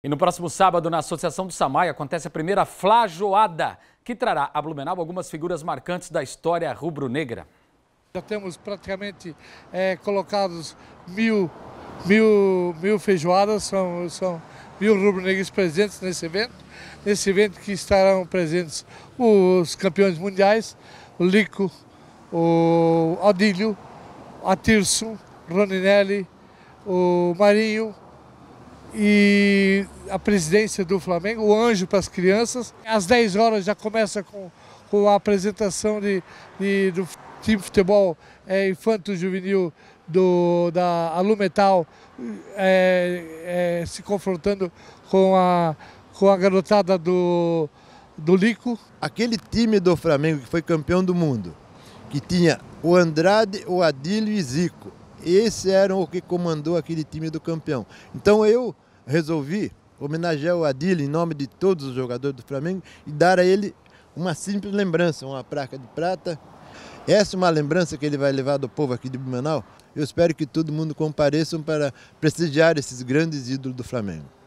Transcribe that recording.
E no próximo sábado, na Associação do Samay, acontece a primeira flajoada, que trará a Blumenau algumas figuras marcantes da história rubro-negra. Já temos praticamente é, colocados mil, mil, mil feijoadas, são, são mil rubro-negros presentes nesse evento. Nesse evento que estarão presentes os campeões mundiais, o Lico, o Adílio, o Roninelli, o Marinho, e a presidência do Flamengo, o anjo para as crianças. Às 10 horas já começa com, com a apresentação de, de do time de futebol é, infanto-juvenil do, da Alumetal é, é, se confrontando com a, com a garotada do, do Lico. Aquele time do Flamengo que foi campeão do mundo, que tinha o Andrade, o Adílio e Zico esse era o que comandou aquele time do campeão. Então eu resolvi homenagear o Adilho em nome de todos os jogadores do Flamengo e dar a ele uma simples lembrança, uma placa de prata. Essa é uma lembrança que ele vai levar do povo aqui de Blumenau. Eu espero que todo mundo compareça para prestigiar esses grandes ídolos do Flamengo.